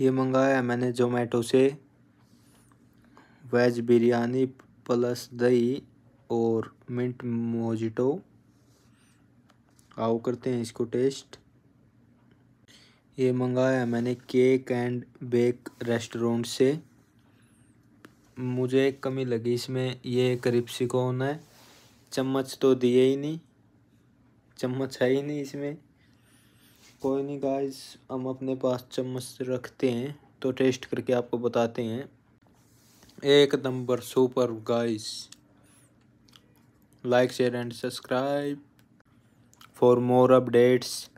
ये मंगाया मैंने जोमेटो से वेज बिरयानी प्लस दही और मिंट मोजिटो आओ करते हैं इसको टेस्ट ये मंगाया मैंने केक एंड बेक रेस्टोरेंट से मुझे एक कमी लगी इसमें ये करिप्सिकोन है चम्मच तो दिए ही नहीं चम्मच है ही नहीं इसमें कोई नहीं गाइस हम अपने पास चम्मच रखते हैं तो टेस्ट करके आपको बताते हैं एक number super guys like share and subscribe for more updates